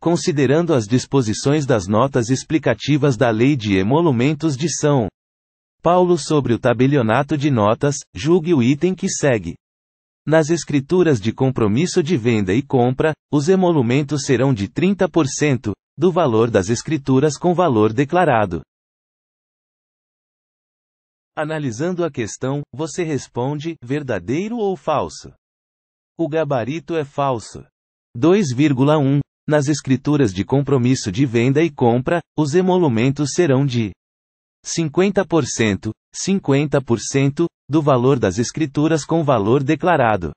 considerando as disposições das notas explicativas da Lei de Emolumentos de São Paulo sobre o tabelionato de notas, julgue o item que segue. Nas escrituras de compromisso de venda e compra, os emolumentos serão de 30% do valor das escrituras com valor declarado. Analisando a questão, você responde: verdadeiro ou falso? O gabarito é falso. 2,1 nas escrituras de compromisso de venda e compra, os emolumentos serão de 50%, 50%, do valor das escrituras com valor declarado.